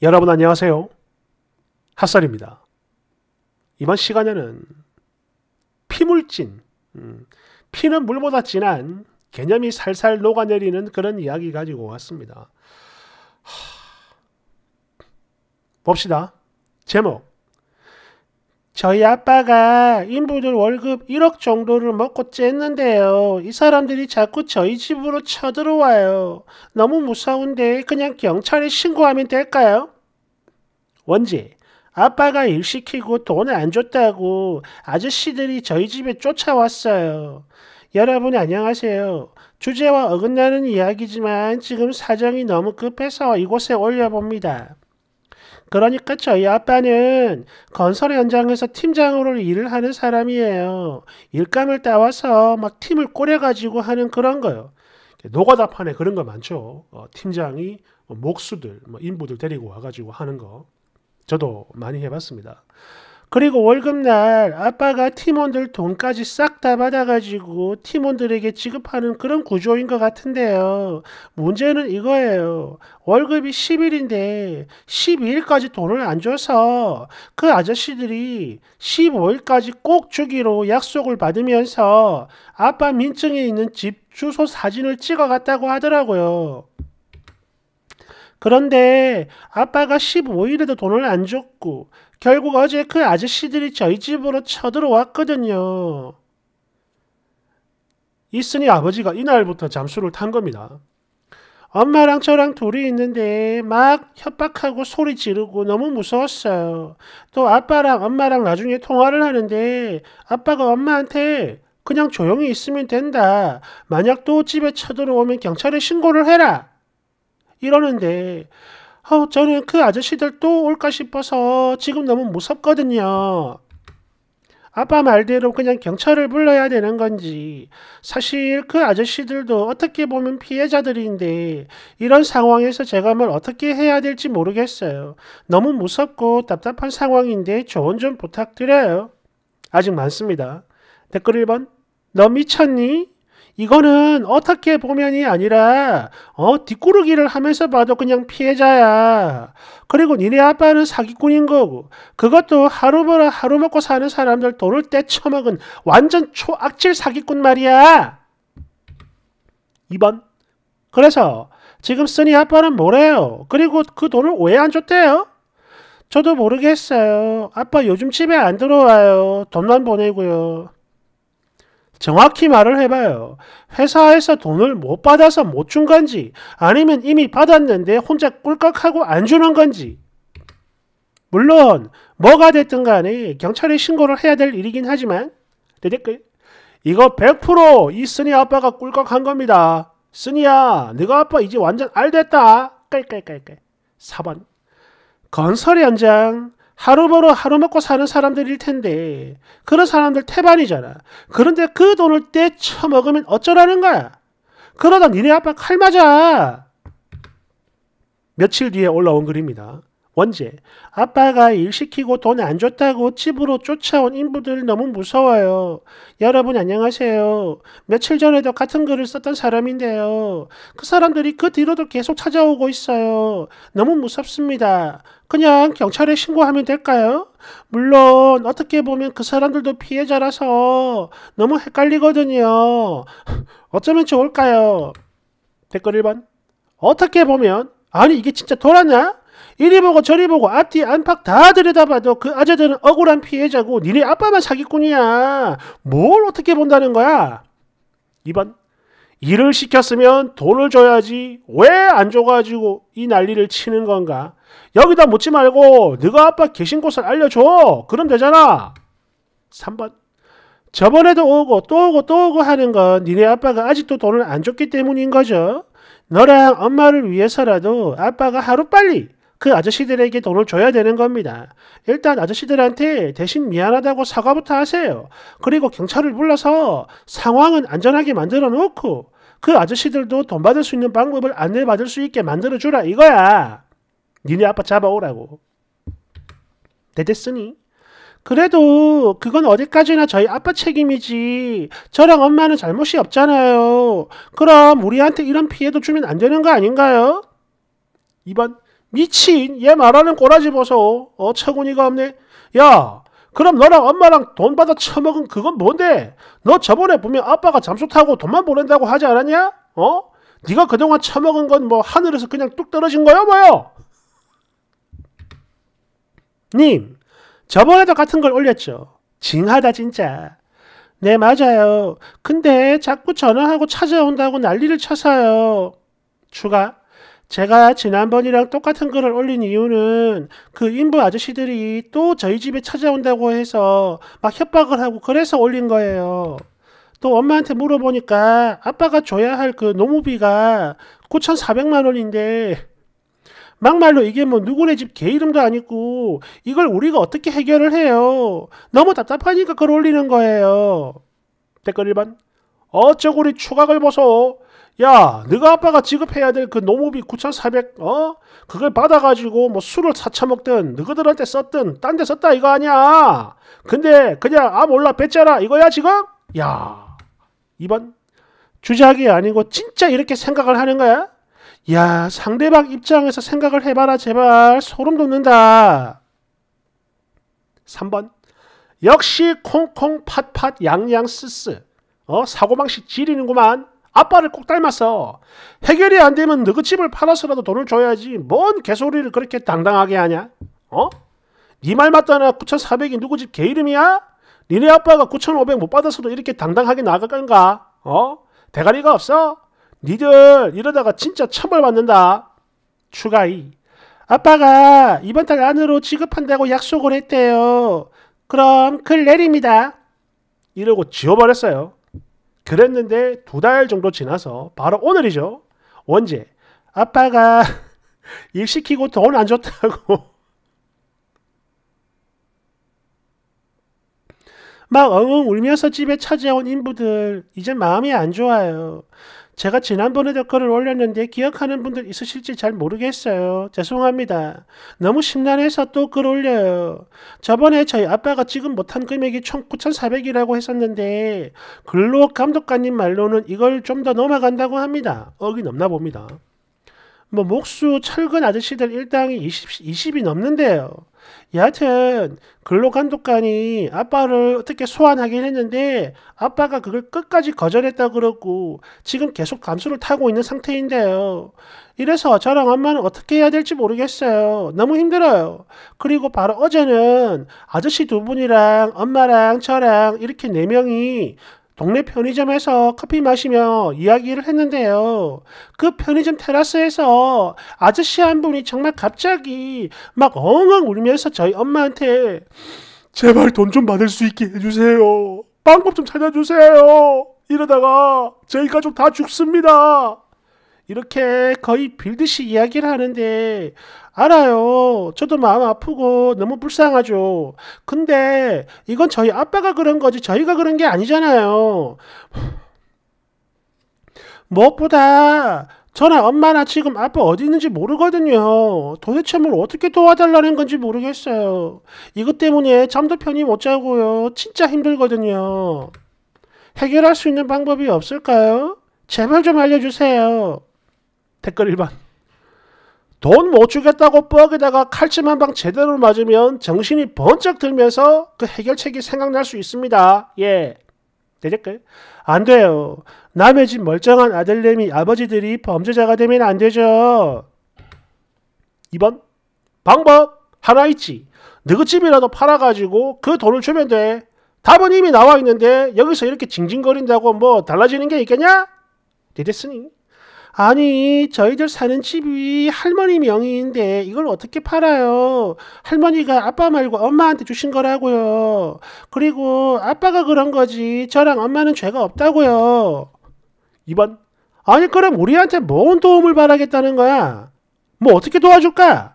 여러분 안녕하세요. 핫살입니다. 이번 시간에는 피물진, 음, 피는 물보다 진한 개념이 살살 녹아내리는 그런 이야기 가지고 왔습니다. 하... 봅시다. 제목 저희 아빠가 인부들 월급 1억 정도를 먹고 쬐는데요. 이 사람들이 자꾸 저희 집으로 쳐들어와요. 너무 무서운데 그냥 경찰에 신고하면 될까요? 원지, 아빠가 일 시키고 돈을 안 줬다고 아저씨들이 저희 집에 쫓아왔어요. 여러분 안녕하세요. 주제와 어긋나는 이야기지만 지금 사정이 너무 급해서 이곳에 올려봅니다. 그러니까 저희 아빠는 건설 현장에서 팀장으로 일을 하는 사람이에요. 일감을 따와서 막 팀을 꼬려가지고 하는 그런 거요. 노가다판에 그런 거 많죠. 어, 팀장이 뭐 목수들, 뭐 인부들 데리고 와가지고 하는 거. 저도 많이 해봤습니다. 그리고 월급날 아빠가 팀원들 돈까지 싹 다 받아가지고 팀원들에게 지급하는 그런 구조인 것 같은데요. 문제는 이거예요. 월급이 10일인데 12일까지 돈을 안 줘서 그 아저씨들이 15일까지 꼭 주기로 약속을 받으면서 아빠 민증에 있는 집 주소 사진을 찍어갔다고 하더라고요. 그런데 아빠가 15일에도 돈을 안 줬고 결국 어제 그 아저씨들이 저희 집으로 쳐들어왔거든요. 있으니 아버지가 이날부터 잠수를 탄 겁니다. 엄마랑 저랑 둘이 있는데 막 협박하고 소리 지르고 너무 무서웠어요. 또 아빠랑 엄마랑 나중에 통화를 하는데 아빠가 엄마한테 그냥 조용히 있으면 된다. 만약 또 집에 쳐들어오면 경찰에 신고를 해라. 이러는데 어, 저는 그 아저씨들 또 올까 싶어서 지금 너무 무섭거든요. 아빠 말대로 그냥 경찰을 불러야 되는 건지 사실 그 아저씨들도 어떻게 보면 피해자들인데 이런 상황에서 제가 뭘 어떻게 해야 될지 모르겠어요. 너무 무섭고 답답한 상황인데 조언 좀 부탁드려요. 아직 많습니다. 댓글 1번 너 미쳤니? 이거는 어떻게 보면이 아니라 어 뒷구르기를 하면서 봐도 그냥 피해자야. 그리고 니네 아빠는 사기꾼인 거고 그것도 하루 벌어 하루 먹고 사는 사람들 돈을 떼쳐먹은 완전 초악질 사기꾼 말이야. 2번 그래서 지금 쓰니 아빠는 뭐래요? 그리고 그 돈을 왜 안 줬대요? 저도 모르겠어요. 아빠 요즘 집에 안 들어와요. 돈만 보내고요. 정확히 말을 해봐요. 회사에서 돈을 못 받아서 못 준 건지, 아니면 이미 받았는데 혼자 꿀꺽하고 안 주는 건지. 물론, 뭐가 됐든 간에 경찰에 신고를 해야 될 일이긴 하지만, 대댓글. 이거 100%이 쓰니 아빠가 꿀꺽한 겁니다. 쓰니야, 네가 아빠 이제 완전 알됐다. 깔깔깔깔. 4번. 건설 현장, 하루 벌어 하루 먹고 사는 사람들일 텐데 그런 사람들 태반이잖아. 그런데 그 돈을 떼쳐먹으면 어쩌라는 거야. 그러다 니네 아빠 칼 맞아. 며칠 뒤에 올라온 글입니다. 원재, 아빠가 일 시키고 돈 안 줬다고 집으로 쫓아온 인부들 너무 무서워요. 여러분 안녕하세요. 며칠 전에도 같은 글을 썼던 사람인데요. 그 사람들이 그 뒤로도 계속 찾아오고 있어요. 너무 무섭습니다. 그냥 경찰에 신고하면 될까요? 물론 어떻게 보면 그 사람들도 피해자라서 너무 헷갈리거든요. 어쩌면 좋을까요? 댓글 1번 어떻게 보면 아니 이게 진짜 돌았냐? 이리 보고 저리 보고 앞뒤 안팎 다 들여다봐도 그 아재들은 억울한 피해자고 니네 아빠만 사기꾼이야. 뭘 어떻게 본다는 거야? 2번 일을 시켰으면 돈을 줘야지 왜 안 줘가지고 이 난리를 치는 건가? 여기다 묻지 말고 네가 아빠 계신 곳을 알려줘. 그럼 되잖아. 3번 저번에도 오고 또 오고 또 오고 하는 건 니네 아빠가 아직도 돈을 안 줬기 때문인 거죠. 너랑 엄마를 위해서라도 아빠가 하루빨리 그 아저씨들에게 돈을 줘야 되는 겁니다. 일단 아저씨들한테 대신 미안하다고 사과부터 하세요. 그리고 경찰을 불러서 상황은 안전하게 만들어 놓고 그 아저씨들도 돈 받을 수 있는 방법을 안내받을 수 있게 만들어 주라 이거야. 니네 아빠 잡아오라고. 대댔으니. 그래도 그건 어디까지나 저희 아빠 책임이지. 저랑 엄마는 잘못이 없잖아요. 그럼 우리한테 이런 피해도 주면 안 되는 거 아닌가요? 이번 미친 얘 말하는 꼬라지 보소 어처구니가 없네 야 그럼 너랑 엄마랑 돈 받아 처먹은 그건 뭔데 너 저번에 보면 아빠가 잠수 타고 돈만 보낸다고 하지 않았냐 어 네가 그동안 처먹은 건 뭐 하늘에서 그냥 뚝 떨어진 거야 뭐요 님 저번에도 같은 걸 올렸죠 징하다 진짜 네 맞아요 근데 자꾸 전화하고 찾아온다고 난리를 쳐서요 추가 제가 지난번이랑 똑같은 글을 올린 이유는 그 인부 아저씨들이 또 저희 집에 찾아온다고 해서 막 협박을 하고 그래서 올린 거예요. 또 엄마한테 물어보니까 아빠가 줘야 할 그 노무비가 9,400만 원인데 막말로 이게 뭐 누구네 집 개 이름도 아니고 이걸 우리가 어떻게 해결을 해요. 너무 답답하니까 글 올리는 거예요. 댓글 1번 어쩌구리 추각을 보소. 야, 네가 아빠가 지급해야 될 그 노무비 9,400 어? 그걸 받아 가지고 뭐 술을 사쳐 먹든 너희들한테 썼든 딴 데 썼다 이거 아니야. 근데 그냥 아 몰라 뱉잖아 이거야 지금? 야. 이번 주작이 아니고 진짜 이렇게 생각을 하는 거야? 야, 상대방 입장에서 생각을 해 봐라 제발. 소름 돋는다. 3번. 역시 콩콩 팥팥 양양 쓰쓰. 어, 사고방식 지리는구만. 아빠를 꼭 닮았어. 해결이 안 되면 너 그 집을 팔아서라도 돈을 줘야지. 뭔 개소리를 그렇게 당당하게 하냐? 어? 네 말 맞다나 9,400이 누구 집 개 이름이야? 니네 아빠가 9,500 못 받았어도 이렇게 당당하게 나갈 건가? 어? 대가리가 없어? 니들 이러다가 진짜 처벌받는다. 추가이. 아빠가 이번 달 안으로 지급한다고 약속을 했대요. 그럼 글 내립니다. 이러고 지워버렸어요. 그랬는데 두 달 정도 지나서 바로 오늘이죠. 언제? 아빠가 일 시키고 돈 안 줬다고. 막 엉엉 울면서 집에 찾아온 인부들 이제 마음이 안 좋아요. 제가 지난번에 댓글을 올렸는데 기억하는 분들 있으실지 잘 모르겠어요. 죄송합니다. 너무 심란해서 또 글 올려요. 저번에 저희 아빠가 지금 못한 금액이 총9 4 0 0이라고 했었는데 근로 감독관님 말로는 이걸 좀 더 넘어간다고 합니다. 어이 넘나 봅니다. 뭐 목수 철근 아저씨들 일당이 20, 20이 넘는데요. 여하튼 근로감독관이 아빠를 어떻게 소환하긴 했는데 아빠가 그걸 끝까지 거절했다 그러고 지금 계속 감수를 타고 있는 상태인데요. 이래서 저랑 엄마는 어떻게 해야 될지 모르겠어요. 너무 힘들어요. 그리고 바로 어제는 아저씨 두 분이랑 엄마랑 저랑 이렇게 네 명이 동네 편의점에서 커피 마시며 이야기를 했는데요. 그 편의점 테라스에서 아저씨 한 분이 정말 갑자기 막 엉엉 울면서 저희 엄마한테 제발 돈 좀 받을 수 있게 해주세요. 방법 좀 찾아주세요. 이러다가 저희 가족 다 죽습니다. 이렇게 거의 빌듯이 이야기를 하는데 알아요. 저도 마음 아프고 너무 불쌍하죠. 근데 이건 저희 아빠가 그런 거지 저희가 그런 게 아니잖아요. 무엇보다 저나 엄마나 지금 아빠 어디 있는지 모르거든요. 도대체 뭘 어떻게 도와달라는 건지 모르겠어요. 이것 때문에 잠도 편히 못 자고요. 진짜 힘들거든요. 해결할 수 있는 방법이 없을까요? 제발 좀 알려주세요. 댓글 1번. 돈 못 주겠다고 뻑에다가 칼침 한 방 제대로 맞으면 정신이 번쩍 들면서 그 해결책이 생각날 수 있습니다. 예. 되겠까안 돼요. 남의 집 멀쩡한 아들내미 아버지들이 범죄자가 되면 안 되죠. 2번. 방법 하나 있지. 너희 집이라도 팔아가지고 그 돈을 주면 돼. 답은 이미 나와 있는데 여기서 이렇게 징징거린다고 뭐 달라지는 게 있겠냐? 되겠으 아니 저희들 사는 집이 할머니 명의인데 이걸 어떻게 팔아요? 할머니가 아빠 말고 엄마한테 주신 거라고요. 그리고 아빠가 그런 거지 저랑 엄마는 죄가 없다고요. 2번 아니 그럼 우리한테 뭔 도움을 바라겠다는 거야? 뭐 어떻게 도와줄까?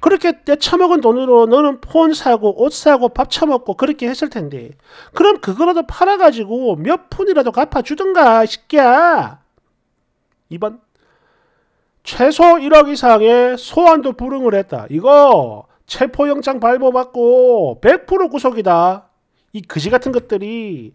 그렇게 때쳐먹은 돈으로 너는 폰 사고 옷 사고 밥 처먹고 그렇게 했을 텐데 그럼 그거라도 팔아가지고 몇 푼이라도 갚아주든가 싶게야 2번 최소 1억 이상의 소환도 불응을 했다. 이거 체포영장 발부받고 100% 구속이다. 이 그지 같은 것들이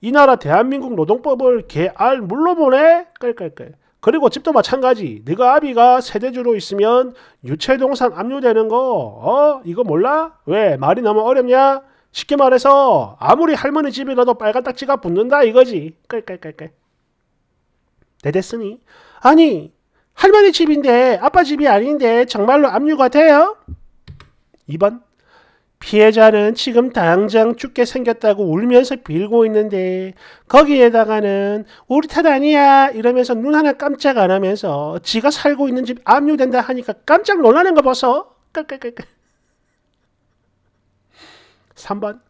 이 나라 대한민국 노동법을 개알 물로보네 깔깔깔. 그리고 집도 마찬가지. 네가 아비가 세대주로 있으면 유체동산 압류되는 거. 어? 이거 몰라? 왜? 말이 너무 어렵냐? 쉽게 말해서 아무리 할머니 집이라도 빨간 딱지가 붙는다 이거지. 깔깔깔깔. 내댔으니 아니 할머니 집인데 아빠 집이 아닌데 정말로 압류가 돼요? 2번 피해자는 지금 당장 죽게 생겼다고 울면서 빌고 있는데 거기에다가는 우리 탓 아니야 이러면서 눈 하나 깜짝 안 하면서 지가 살고 있는 집 압류된다 하니까 깜짝 놀라는 거 보소. 깔깔깔깔. 3번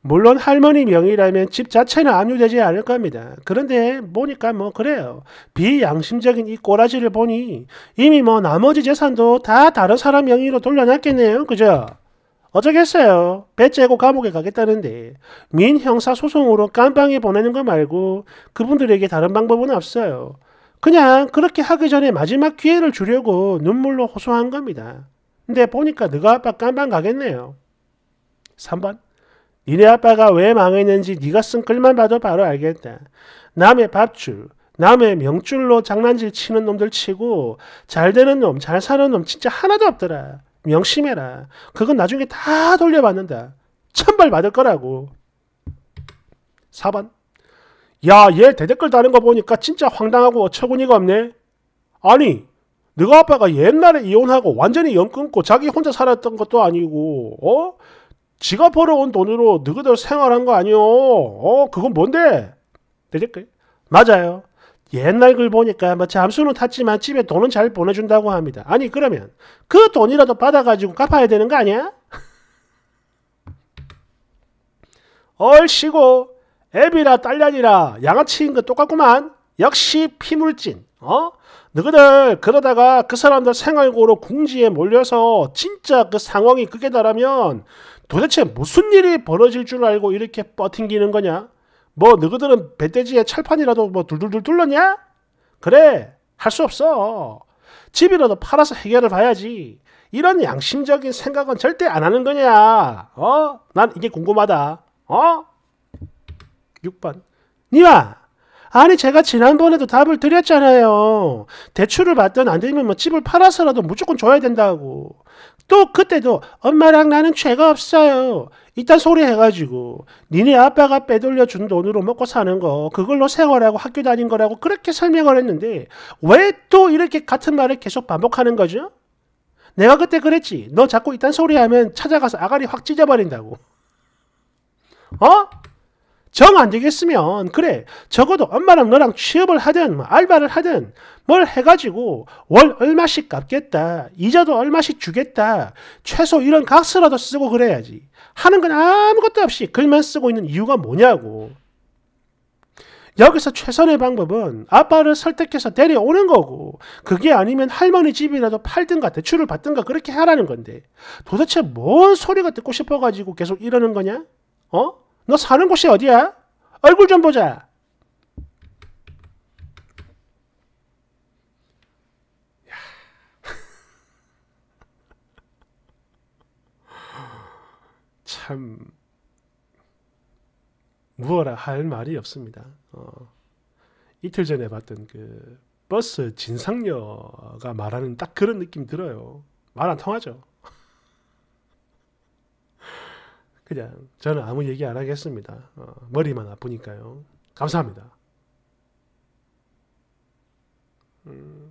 물론 할머니 명의라면 집 자체는 압류되지 않을 겁니다. 그런데 보니까 뭐 그래요. 비양심적인 이 꼬라지를 보니 이미 뭐 나머지 재산도 다 다른 사람 명의로 돌려놨겠네요. 그죠? 어쩌겠어요. 배 째고 감옥에 가겠다는데 민형사 소송으로 깜방에 보내는 거 말고 그분들에게 다른 방법은 없어요. 그냥 그렇게 하기 전에 마지막 기회를 주려고 눈물로 호소한 겁니다. 근데 보니까 너가 아빠 깜방 가겠네요. 3번 니네 아빠가 왜 망했는지 네가 쓴 글만 봐도 바로 알겠다. 남의 밥줄, 남의 명줄로 장난질 치는 놈들 치고 잘 되는 놈, 잘 사는 놈 진짜 하나도 없더라. 명심해라. 그건 나중에 다 돌려받는다. 천벌 받을 거라고. 4번. 야, 얘 대댓글 다는 거 보니까 진짜 황당하고 어처구니가 없네. 아니, 네가 아빠가 옛날에 이혼하고 완전히 연 끊고 자기 혼자 살았던 것도 아니고, 어? 지가 벌어온 돈으로 너희들 생활한 거아니오 어, 그건 뭔데? 되겠게 맞아요. 옛날 글 보니까 뭐 잠수는 탔지만 집에 돈은 잘 보내준다고 합니다. 아니 그러면 그 돈이라도 받아가지고 갚아야 되는 거 아니야? 얼씨고 앱이라 딸년이라 양아치인 거 똑같구만. 역시 피물진. 어? 너희들 그러다가 그 사람들 생활고로 궁지에 몰려서 진짜 그 상황이 그게 다라면 도대체 무슨 일이 벌어질 줄 알고 이렇게 버팅기는 거냐? 뭐 너희들은 배돼지에 철판이라도 뭐 둘둘둘 둘러냐? 그래 할 수 없어. 집이라도 팔아서 해결을 봐야지. 이런 양심적인 생각은 절대 안 하는 거냐? 어? 난 이게 궁금하다. 어? 6번. 니마! 아니 제가 지난번에도 답을 드렸잖아요. 대출을 받든 안 되면 뭐 집을 팔아서라도 무조건 줘야 된다고. 또 그때도 엄마랑 나는 죄가 없어요. 이딴 소리 해가지고 니네 아빠가 빼돌려 준 돈으로 먹고 사는 거 그걸로 생활하고 학교 다닌 거라고 그렇게 설명을 했는데 왜 또 이렇게 같은 말을 계속 반복하는 거죠? 내가 그때 그랬지. 너 자꾸 이딴 소리 하면 찾아가서 아가리 확 찢어버린다고. 어? 정안 되겠으면 그래 적어도 엄마랑 너랑 취업을 하든 뭐 알바를 하든 뭘 해가지고 월 얼마씩 갚겠다 이자도 얼마씩 주겠다 최소 이런 각서라도 쓰고 그래야지 하는 건 아무것도 없이 글만 쓰고 있는 이유가 뭐냐고 여기서 최선의 방법은 아빠를 설득해서 데려오는 거고 그게 아니면 할머니 집이라도 팔든가 대출을 받든가 그렇게 하라는 건데 도대체 뭔 소리가 듣고 싶어가지고 계속 이러는 거냐? 어? 너 사는 곳이 어디야? 얼굴 좀 보자. 참 무어라 할 말이 없습니다. 어. 이틀 전에 봤던 그 버스 진상녀가 말하는 딱 그런 느낌 들어요. 말 안 통하죠. 그냥 저는 아무 얘기 안 하겠습니다. 어, 머리만 아프니까요. 감사합니다. 음.